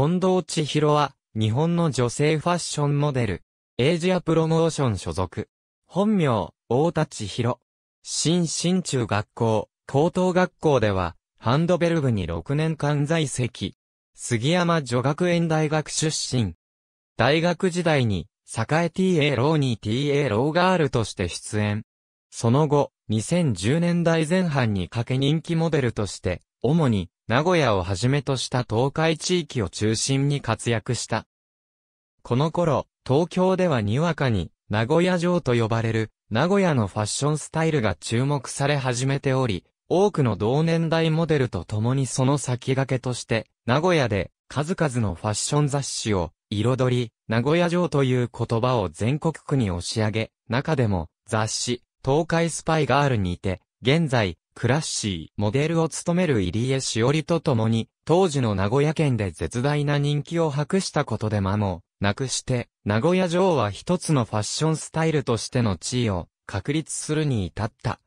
近藤千尋は、日本の女性ファッションモデル、エイジアプロモーション所属。本名、大田千尋。新新中学校、高等学校では、ハンドベル部に6年間在籍。杉山女学園大学出身。大学時代に、栄 TA ローに TA ローガールとして出演。その後、2010年代前半にかけ人気モデルとして、主に名古屋をはじめとした東海地域を中心に活躍した。この頃、東京ではにわかに、名古屋城と呼ばれる、名古屋のファッションスタイルが注目され始めており、多くの同年代モデルと共にその先駆けとして、名古屋で数々のファッション雑誌を彩り、名古屋城という言葉を全国区に押し上げ、中でも雑誌、東海スパイガールにいて、現在、クラッシー、モデルを務める入江しおりと共に、当時の名古屋県で絶大な人気を博したことで間も、なくして、名古屋城は一つのファッションスタイルとしての地位を確立するに至った。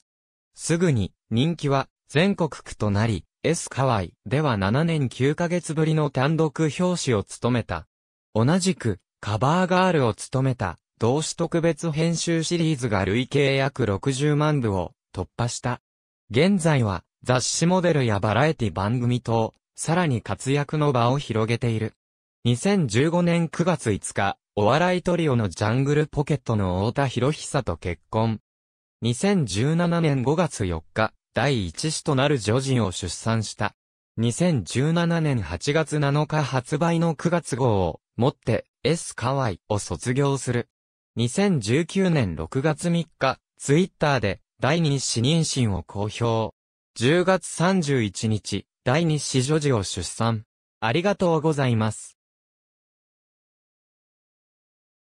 すぐに、人気は全国区となり、S ワイ、では7年9ヶ月ぶりの単独表紙を務めた。同じく、カバーガールを務めた、同志特別編集シリーズが累計約60万部を突破した。現在は雑誌モデルやバラエティ番組等、さらに活躍の場を広げている。2015年9月5日、お笑いトリオのジャングルポケットの太田博久と結婚。2017年5月4日、第一子となる女児を出産した。2017年8月7日発売の9月号を、もって、S 河合を卒業する。2019年6月3日、ツイッターで、第二子妊娠を公表。10月31日、第二子女児を出産。ありがとうございます。